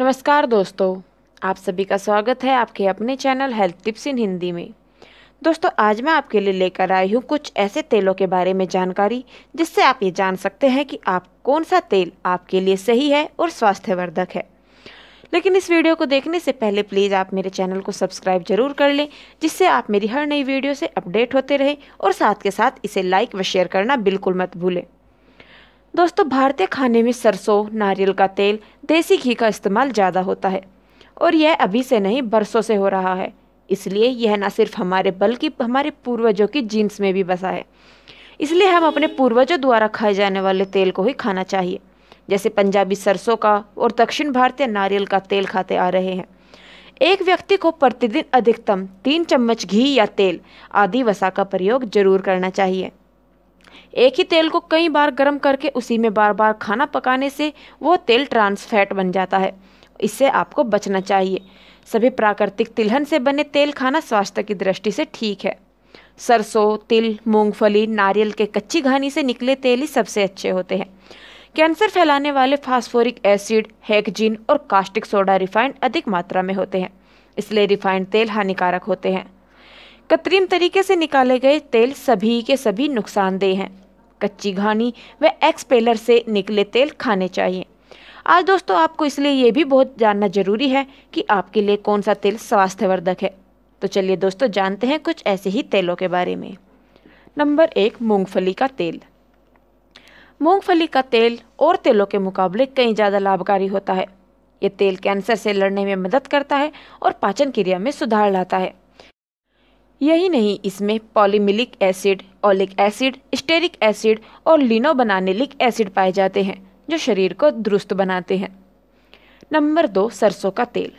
नमस्कार दोस्तों आप सभी का स्वागत है आपके अपने channel health tips in Hindi में दोस्तों आज मैं आपके लिए लेकर आई हूँ कुछ ऐसे तेलों के बारे में जानकारी जिससे आप ये जान सकते हैं कि आप कौन सा तेल आपके लिए सही है और स्वास्थ्यवर्धक है लेकिन इस वीडियो को देखने से पहले प्लीज़ आप मेरे चैनल को सब्सक्राइब जरूर कर लें जिससे आप मेरी हर नई वीडियो से अपडेट होते रहें और साथ के साथ इसे लाइक व शेयर करना बिल्कुल मत भूलें दोस्तों भारतीय खाने में सरसों नारियल का तेल देसी घी का इस्तेमाल ज़्यादा होता है और यह अभी से नहीं बरसों से हो रहा है इसलिए यह ना सिर्फ हमारे बल्कि हमारे पूर्वजों की जीन्स में भी बसा है इसलिए हम अपने पूर्वजों द्वारा खाए जाने वाले तेल को ही खाना चाहिए जैसे पंजाबी सरसों का और दक्षिण भारतीय नारियल का तेल खाते आ रहे हैं एक व्यक्ति को प्रतिदिन अधिकतम तीन चम्मच घी या तेल आदि वसा का प्रयोग जरूर करना चाहिए एक ही तेल को कई बार गर्म करके उसी में बार बार खाना पकाने से वो तेल ट्रांसफैट बन जाता है इससे आपको बचना चाहिए सभी प्राकृतिक तिलहन से बने तेल खाना स्वास्थ्य की दृष्टि से ठीक है सरसों तिल मूंगफली नारियल के कच्ची घानी से निकले तेल ही सबसे अच्छे होते हैं कैंसर फैलाने वाले फास्फोरिक एसिड हैकजिन और कास्टिक सोडा रिफाइंड अधिक मात्रा में होते हैं इसलिए रिफाइंड तेल हानिकारक होते हैं कृत्रिम तरीके से निकाले गए तेल सभी के सभी नुकसानदेह हैं कच्ची घानी व एक्सपेलर से निकले तेल खाने चाहिए आज दोस्तों आपको इसलिए ये भी बहुत जानना जरूरी है कि आपके लिए कौन सा तेल स्वास्थ्यवर्धक है तो चलिए दोस्तों जानते हैं कुछ ऐसे ही तेलों के बारे में नंबर एक मूंगफली का तेल मूंगफली का तेल और तेलों के मुकाबले कई ज़्यादा लाभकारी होता है ये तेल कैंसर से लड़ने में मदद करता है और पाचन क्रिया में सुधार लाता है यही नहीं इसमें पॉलीमिलिक acid oleic acid stearic acid और लिनो बनानेलिक एसिड पाए जाते हैं जो शरीर को दुरुस्त बनाते हैं नंबर दो सरसों का तेल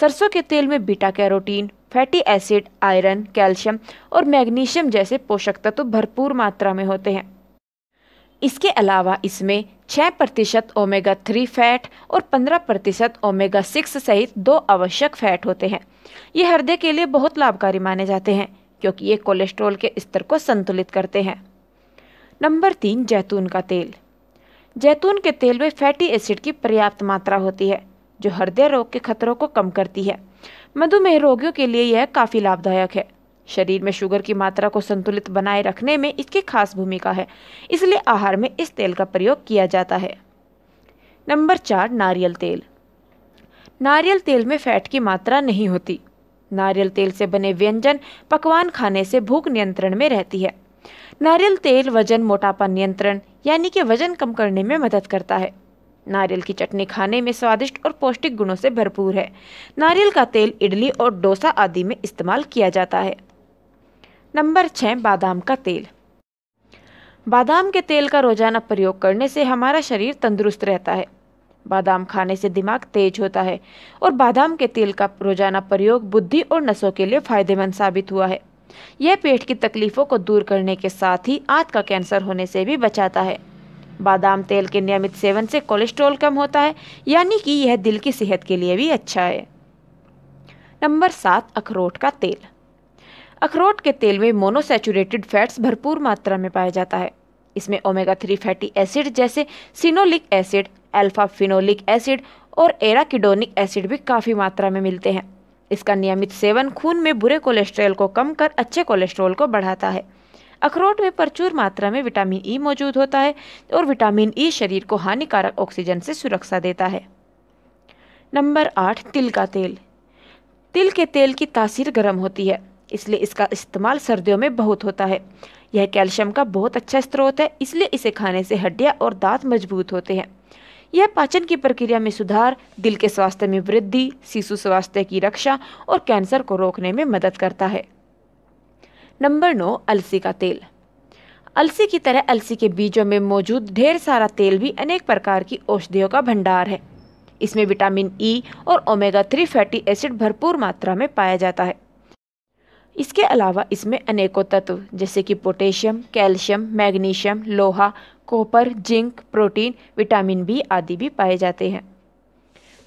सरसों के तेल में beta carotene fatty acid iron calcium और मैग्नीशियम जैसे पोषक तत्व तो भरपूर मात्रा में होते हैं इसके अलावा इसमें छः प्रतिशत ओमेगा थ्री फैट और पंद्रह प्रतिशत ओमेगा सिक्स सहित दो आवश्यक फैट होते हैं ये हृदय के लिए बहुत लाभकारी माने जाते हैं क्योंकि ये कोलेस्ट्रॉल के स्तर को संतुलित करते हैं नंबर तीन जैतून का तेल जैतून के तेल में फैटी एसिड की पर्याप्त मात्रा होती है जो हृदय रोग के खतरों को कम करती है मधुमेह रोगियों के लिए यह काफ़ी लाभदायक है शरीर में शुगर की मात्रा को संतुलित बनाए रखने में इसकी खास भूमिका है इसलिए आहार में इस तेल का प्रयोग किया जाता है नंबर चार नारियल तेल नारियल तेल में फैट की मात्रा नहीं होती नारियल तेल से बने व्यंजन पकवान खाने से भूख नियंत्रण में रहती है नारियल तेल वजन मोटापा नियंत्रण यानी कि वजन कम करने में मदद करता है नारियल की चटनी खाने में स्वादिष्ट और पौष्टिक गुणों से भरपूर है नारियल का तेल इडली और डोसा आदि में इस्तेमाल किया जाता है नंबर छः बादाम का तेल बादाम के तेल का रोज़ाना प्रयोग करने से हमारा शरीर तंदुरुस्त रहता है बादाम खाने से दिमाग तेज होता है और बादाम के तेल का रोज़ाना प्रयोग बुद्धि और नसों के लिए फ़ायदेमंद साबित हुआ है यह पेट की तकलीफ़ों को दूर करने के साथ ही आंत का कैंसर होने से भी बचाता है बादाम तेल के नियमित सेवन से कोलेस्ट्रॉल कम होता है यानी कि यह दिल की सेहत के लिए भी अच्छा है नंबर सात अखरोट का तेल अखरोट के तेल में मोनोसेचुरेटेड फैट्स भरपूर मात्रा में पाया जाता है इसमें ओमेगा थ्री फैटी एसिड जैसे सिनोलिक एसिड अल्फा फिनोलिक एसिड और एराकिडोनिक एसिड भी काफ़ी मात्रा में मिलते हैं इसका नियमित सेवन खून में बुरे कोलेस्ट्रॉल को कम कर अच्छे कोलेस्ट्रॉल को बढ़ाता है अखरोट में प्रचुर मात्रा में विटामिन ई e मौजूद होता है और विटामिन ई e शरीर को हानिकारक ऑक्सीजन से सुरक्षा देता है नंबर आठ तिल का तेल तिल के तेल की तासीर गर्म होती है इसलिए इसका इस्तेमाल सर्दियों में बहुत होता है यह कैल्शियम का बहुत अच्छा स्रोत है इसलिए इसे खाने से हड्डियाँ और दांत मजबूत होते हैं यह पाचन की प्रक्रिया में सुधार दिल के स्वास्थ्य में वृद्धि शिशु स्वास्थ्य की रक्षा और कैंसर को रोकने में मदद करता है नंबर नौ अलसी का तेल अलसी की तरह अलसी के बीजों में मौजूद ढेर सारा तेल भी अनेक प्रकार की औषधियों का भंडार है इसमें विटामिन ई e और ओमेगा थ्री फैटी एसिड भरपूर मात्रा में पाया जाता है इसके अलावा इसमें अनेकों तत्व जैसे कि पोटेशियम कैल्शियम मैग्नीशियम लोहा copper zinc protein vitamin B आदि भी पाए जाते हैं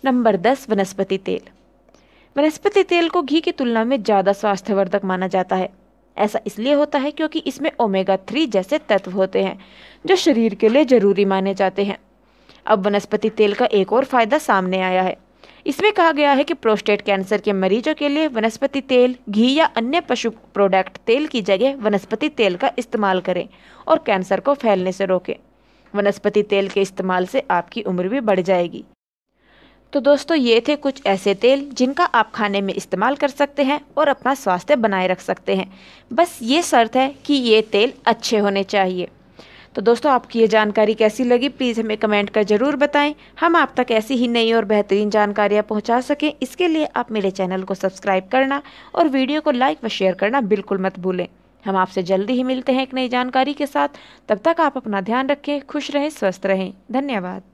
नंबर दस वनस्पति तेल वनस्पति तेल को घी की तुलना में ज़्यादा स्वास्थ्यवर्धक माना जाता है ऐसा इसलिए होता है क्योंकि इसमें ओमेगा थ्री जैसे तत्व होते हैं जो शरीर के लिए ज़रूरी माने जाते हैं अब वनस्पति तेल का एक और फ़ायदा सामने आया है इसमें कहा गया है कि प्रोस्टेट कैंसर के मरीजों के लिए वनस्पति तेल घी या अन्य पशु प्रोडक्ट तेल की जगह वनस्पति तेल का इस्तेमाल करें और कैंसर को फैलने से रोकें वनस्पति तेल के इस्तेमाल से आपकी उम्र भी बढ़ जाएगी तो दोस्तों ये थे कुछ ऐसे तेल जिनका आप खाने में इस्तेमाल कर सकते हैं और अपना स्वास्थ्य बनाए रख सकते हैं बस ये शर्त है कि ये तेल अच्छे होने चाहिए तो दोस्तों आपकी ये जानकारी कैसी लगी प्लीज़ हमें कमेंट कर ज़रूर बताएं हम आप तक ऐसी ही नई और बेहतरीन जानकारियाँ पहुँचा सकें इसके लिए आप मेरे चैनल को सब्सक्राइब करना और वीडियो को लाइक व शेयर करना बिल्कुल मत भूलें हम आपसे जल्दी ही मिलते हैं एक नई जानकारी के साथ तब तक आप अपना ध्यान रखें खुश रहें स्वस्थ रहें धन्यवाद